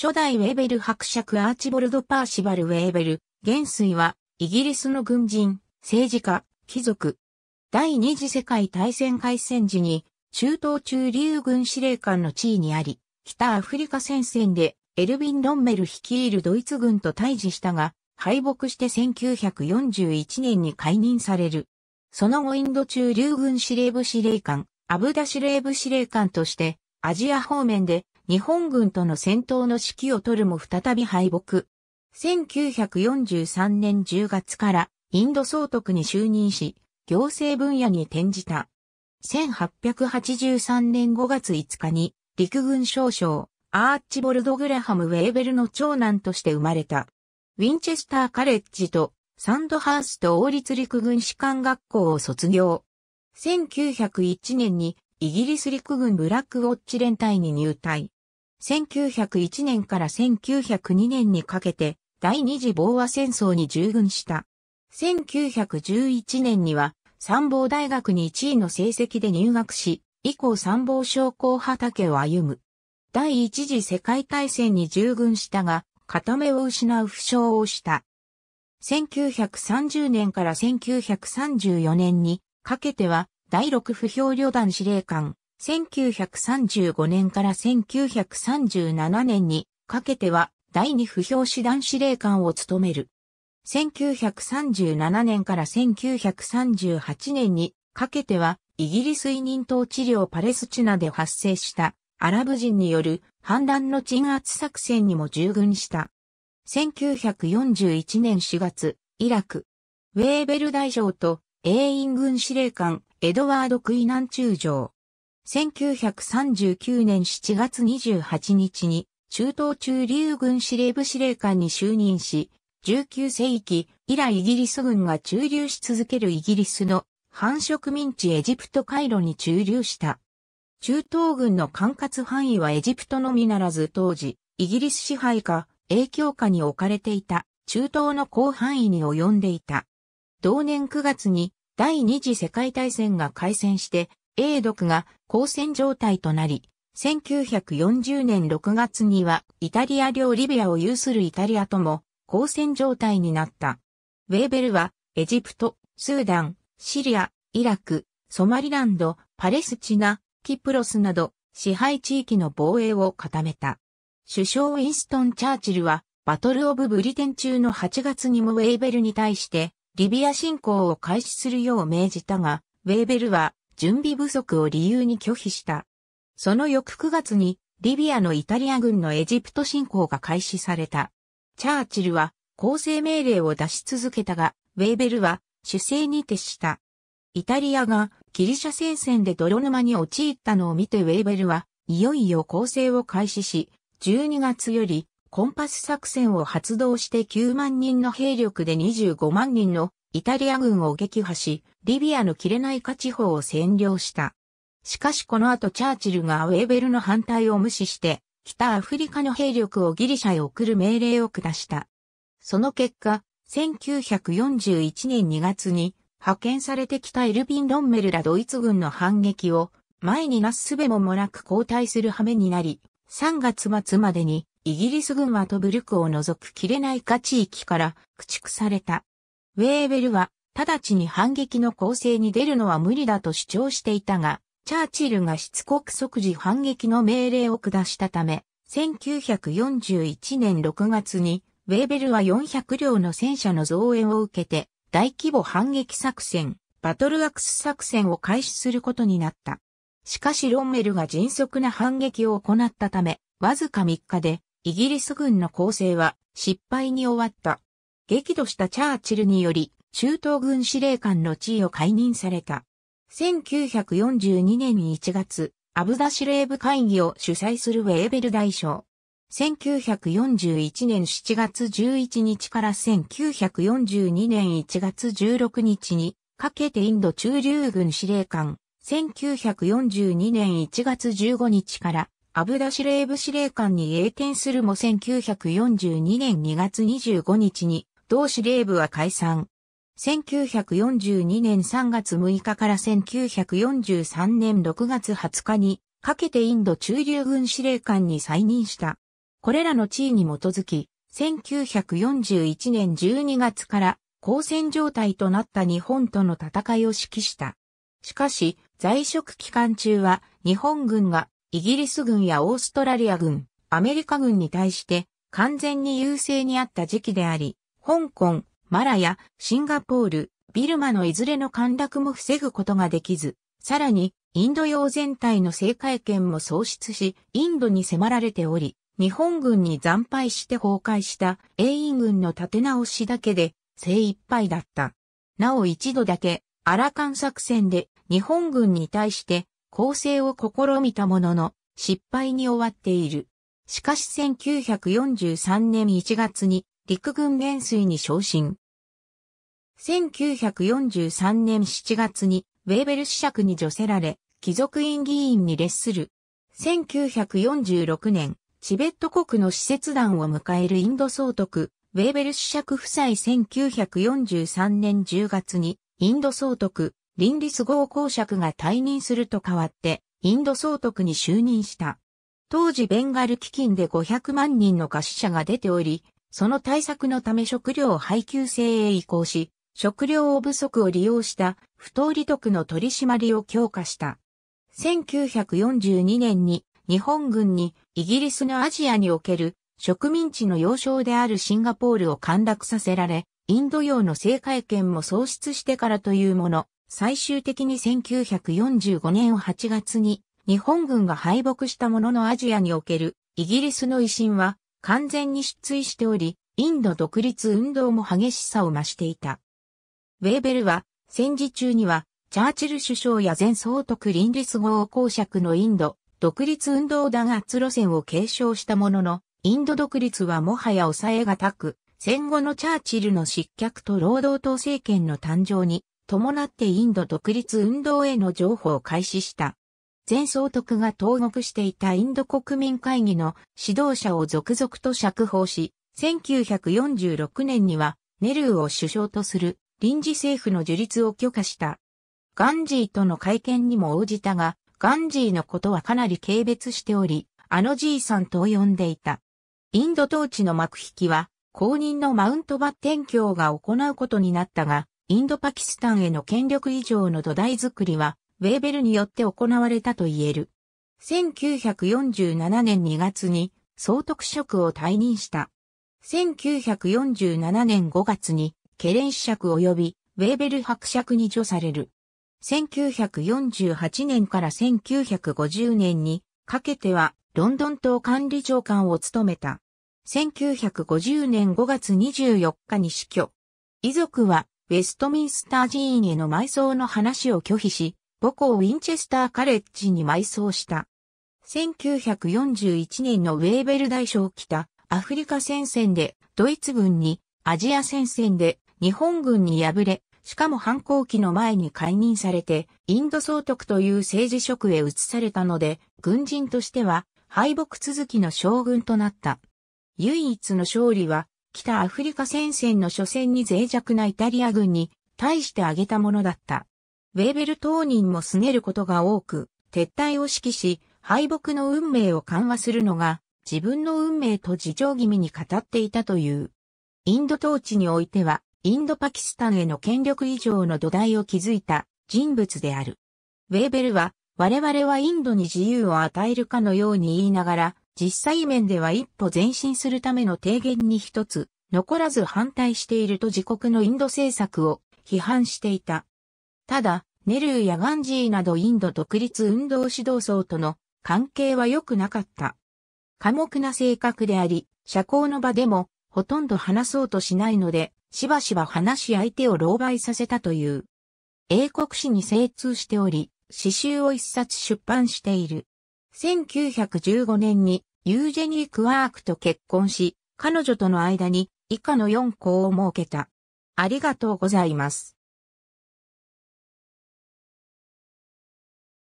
初代ウェーベル伯爵アーチボルド・パーシバル・ウェーベル、元帥は、イギリスの軍人、政治家、貴族。第二次世界大戦開戦時に、中東中流軍司令官の地位にあり、北アフリカ戦線で、エルヴィン・ロンメル率いるドイツ軍と対峙したが、敗北して1941年に解任される。その後インド中流軍司令部司令官、アブダ司令部司令官として、アジア方面で日本軍との戦闘の指揮を取るも再び敗北。1943年10月からインド総督に就任し、行政分野に転じた。1883年5月5日に陸軍少将アーチボルド・グレハム・ウェーベルの長男として生まれた。ウィンチェスター・カレッジとサンドハースト王立陸軍士官学校を卒業。1901年にイギリス陸軍ブラックウォッチ連隊に入隊。1901年から1902年にかけて第二次防和戦争に従軍した。1911年には参謀大学に1位の成績で入学し、以降参謀将校畑を歩む。第一次世界大戦に従軍したが、片目を失う負傷をした。1930年から1934年にかけては、第6不評旅団司令官、1935年から1937年にかけては第二不評師団司令官を務める。1937年から1938年にかけてはイギリス委任統治領パレスチナで発生したアラブ人による反乱の鎮圧作戦にも従軍した。1941年4月、イラク、ウェーベル大将と英印軍司令官エドワード・クイナン中将、1939年7月28日に中東中流軍司令部司令官に就任し、19世紀以来イギリス軍が駐留し続けるイギリスの繁殖民地エジプト回路に駐留した。中東軍の管轄範囲はエジプトのみならず当時、イギリス支配下、影響下に置かれていた中東の広範囲に及んでいた。同年9月に第二次世界大戦が開戦して英毒が交戦状態となり、1940年6月にはイタリア領リビアを有するイタリアとも交戦状態になった。ウェーベルはエジプト、スーダン、シリア、イラク、ソマリランド、パレスチナ、キプロスなど支配地域の防衛を固めた。首相ウィンストン・チャーチルはバトル・オブ・ブリテン中の8月にもウェーベルに対してリビア侵攻を開始するよう命じたが、ウェーベルは準備不足を理由に拒否した。その翌9月に、リビアのイタリア軍のエジプト侵攻が開始された。チャーチルは、攻勢命令を出し続けたが、ウェーベルは、主勢に徹した。イタリアがギリシャ戦線で泥沼に陥ったのを見てウェーベルは、いよいよ攻勢を開始し、12月よりコンパス作戦を発動して9万人の兵力で25万人のイタリア軍を撃破し、リビアのキレナイカ地方を占領した。しかしこの後チャーチルがウェーベルの反対を無視して、北アフリカの兵力をギリシャへ送る命令を下した。その結果、1941年2月に派遣されてきたエルビン・ロンメルらドイツ軍の反撃を前になすすべももなく後退する羽目になり、3月末までにイギリス軍はトブルクを除く切れないか地域から駆逐された。ウェーベルは、直ちに反撃の攻勢に出るのは無理だと主張していたが、チャーチルがしつこく即時反撃の命令を下したため、1941年6月に、ウェーベルは400両の戦車の増援を受けて、大規模反撃作戦、バトルアクス作戦を開始することになった。しかしロンメルが迅速な反撃を行ったため、わずか3日で、イギリス軍の攻勢は失敗に終わった。激怒したチャーチルにより、中東軍司令官の地位を解任された。1942年1月、アブダ司令部会議を主催するウェーベル大将。1941年7月11日から1942年1月16日にかけてインド中流軍司令官。1942年1月15日からアブダ司令部司令官に栄転するも1942年2月25日に同司令部は解散。1942年3月6日から1943年6月20日にかけてインド中流軍司令官に再任した。これらの地位に基づき、1941年12月から交戦状態となった日本との戦いを指揮した。しかし、在職期間中は日本軍がイギリス軍やオーストラリア軍、アメリカ軍に対して完全に優勢にあった時期であり、香港、マラヤ、シンガポール、ビルマのいずれの陥落も防ぐことができず、さらに、インド洋全体の政界権も喪失し、インドに迫られており、日本軍に惨敗して崩壊した英印軍の立て直しだけで精一杯だった。なお一度だけ、アラカン作戦で日本軍に対して攻勢を試みたものの、失敗に終わっている。しかし1943年1月に陸軍元帥に昇進。1943年7月に、ウェーベル子爵に除せられ、貴族院議員に列する。1946年、チベット国の使節団を迎えるインド総督、ウェーベル子爵夫妻1943年10月に、インド総督、林立ス合公爵が退任すると変わって、インド総督に就任した。当時ベンガル基金で500万人の餓死者が出ており、その対策のため食料配給制へ移行し、食料不足を利用した不当利得の取り締まりを強化した。1942年に日本軍にイギリスのアジアにおける植民地の要衝であるシンガポールを陥落させられ、インド洋の政界権も喪失してからというもの、最終的に1945年8月に日本軍が敗北したもののアジアにおけるイギリスの威信は完全に失墜しており、インド独立運動も激しさを増していた。ウェーベルは、戦時中には、チャーチル首相や前総督リンリス号公爵のインド、独立運動弾圧路線を継承したものの、インド独立はもはや抑えがたく、戦後のチャーチルの失脚と労働党政権の誕生に伴ってインド独立運動への譲歩を開始した。前総督が投獄していたインド国民会議の指導者を続々と釈放し、1946年にはネルーを首相とする臨時政府の樹立を許可した。ガンジーとの会見にも応じたが、ガンジーのことはかなり軽蔑しており、あのじいさんと呼んでいた。インド統治の幕引きは、公認のマウントバッテン教が行うことになったが、インドパキスタンへの権力以上の土台づくりはウェーベルによって行われたと言える。1947年2月に総督職を退任した。1947年5月にケレン子爵及びウェーベル伯爵に除される。1948年から1950年にかけてはロンドン島管理長官を務めた。1950年5月24日に死去。遺族はウェストミンスター寺院への埋葬の話を拒否し、母校ウィンチェスターカレッジに埋葬した。1941年のウェーベル大将北アフリカ戦線でドイツ軍にアジア戦線で日本軍に敗れ、しかも反抗期の前に解任されてインド総督という政治職へ移されたので、軍人としては敗北続きの将軍となった。唯一の勝利は北アフリカ戦線の初戦に脆弱なイタリア軍に対して挙げたものだった。ウェーベル当人も拗ねることが多く、撤退を指揮し、敗北の運命を緩和するのが、自分の運命と事情気味に語っていたという。インド統治においては、インドパキスタンへの権力以上の土台を築いた人物である。ウェーベルは、我々はインドに自由を与えるかのように言いながら、実際面では一歩前進するための提言に一つ、残らず反対していると自国のインド政策を批判していた。ただ、ネルーやガンジーなどインド独立運動指導層との関係は良くなかった。寡黙な性格であり、社交の場でもほとんど話そうとしないので、しばしば話し相手を狼狽させたという。英国史に精通しており、詩集を一冊出版している。1915年にユージェニー・クワークと結婚し、彼女との間に以下の4校を設けた。ありがとうございます。